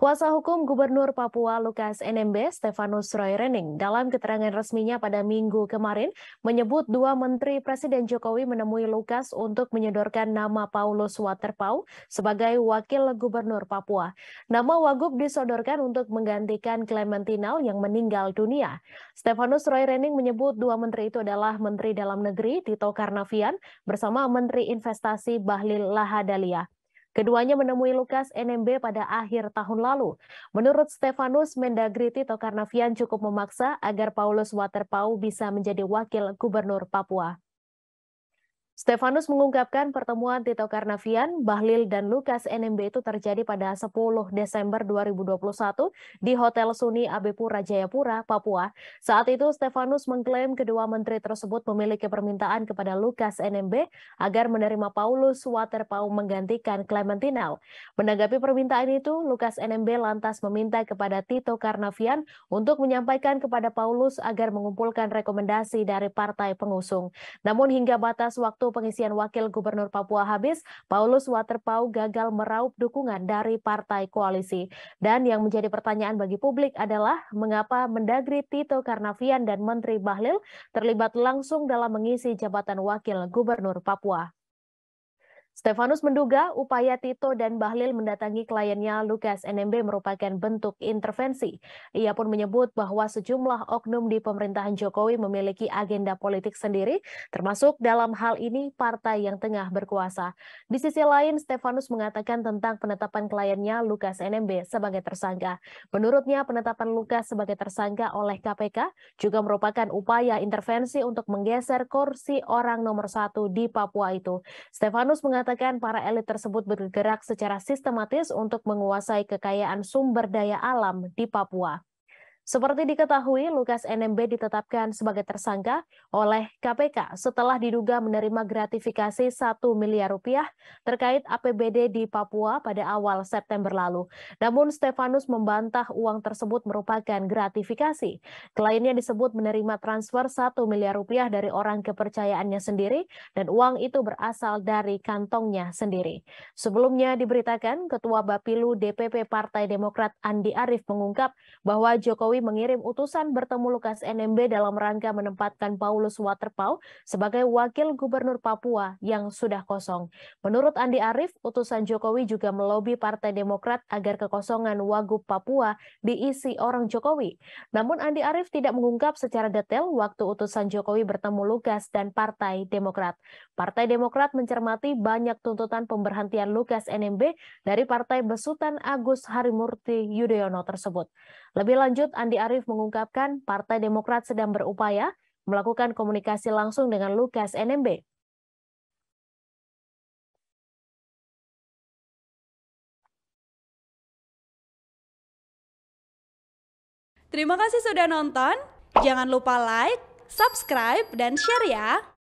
Kuasa hukum Gubernur Papua Lukas NMB Stefanus Roy Rening dalam keterangan resminya pada minggu kemarin menyebut dua menteri Presiden Jokowi menemui Lukas untuk menyodorkan nama Paulus Waterpau sebagai wakil gubernur Papua. Nama Wagub disodorkan untuk menggantikan Clementinal yang meninggal dunia. Stefanus Roy Rening menyebut dua menteri itu adalah Menteri Dalam Negeri Tito Karnavian bersama Menteri Investasi Bahlil Lahadalia. Keduanya menemui Lukas NMB pada akhir tahun lalu. Menurut Stefanus, Mendagri Tito Karnavian cukup memaksa agar Paulus Waterpau bisa menjadi wakil gubernur Papua. Stefanus mengungkapkan pertemuan Tito Karnavian, Bahlil, dan Lukas NMB itu terjadi pada 10 Desember 2021 di Hotel Suni Abepura Jayapura, Papua. Saat itu Stefanus mengklaim kedua menteri tersebut memiliki permintaan kepada Lukas NMB agar menerima Paulus Waterpau menggantikan Clementinau. Menanggapi permintaan itu, Lukas NMB lantas meminta kepada Tito Karnavian untuk menyampaikan kepada Paulus agar mengumpulkan rekomendasi dari partai pengusung. Namun hingga batas waktu pengisian Wakil Gubernur Papua habis, Paulus Waterpau gagal meraup dukungan dari partai koalisi. Dan yang menjadi pertanyaan bagi publik adalah mengapa Mendagri Tito Karnavian dan Menteri Bahlil terlibat langsung dalam mengisi jabatan Wakil Gubernur Papua. Stefanus menduga upaya Tito dan Bahlil mendatangi kliennya Lukas NMB merupakan bentuk intervensi. Ia pun menyebut bahwa sejumlah oknum di pemerintahan Jokowi memiliki agenda politik sendiri, termasuk dalam hal ini partai yang tengah berkuasa. Di sisi lain, Stefanus mengatakan tentang penetapan kliennya Lukas NMB sebagai tersangka. Menurutnya, penetapan Lukas sebagai tersangka oleh KPK juga merupakan upaya intervensi untuk menggeser kursi orang nomor satu di Papua itu. Stefanus mengatakan mengatakan para elit tersebut bergerak secara sistematis untuk menguasai kekayaan sumber daya alam di Papua. Seperti diketahui, Lukas NMB ditetapkan sebagai tersangka oleh KPK setelah diduga menerima gratifikasi 1 miliar rupiah terkait APBD di Papua pada awal September lalu. Namun Stefanus membantah uang tersebut merupakan gratifikasi. Kliennya disebut menerima transfer 1 miliar rupiah dari orang kepercayaannya sendiri dan uang itu berasal dari kantongnya sendiri. Sebelumnya diberitakan Ketua Bapilu DPP Partai Demokrat Andi Arief mengungkap bahwa Jokowi mengirim utusan bertemu Lukas NMB dalam rangka menempatkan Paulus Waterpau sebagai wakil gubernur Papua yang sudah kosong. Menurut Andi Arief, utusan Jokowi juga melobi Partai Demokrat agar kekosongan Wagub Papua diisi orang Jokowi. Namun Andi Arief tidak mengungkap secara detail waktu utusan Jokowi bertemu Lukas dan Partai Demokrat. Partai Demokrat mencermati banyak tuntutan pemberhentian Lukas NMB dari Partai Besutan Agus Harimurti Yudhoyono tersebut. Lebih lanjut, Andi Arief mengungkapkan Partai Demokrat sedang berupaya melakukan komunikasi langsung dengan Lukas NMB. Terima kasih sudah nonton. Jangan lupa like, subscribe, dan share ya.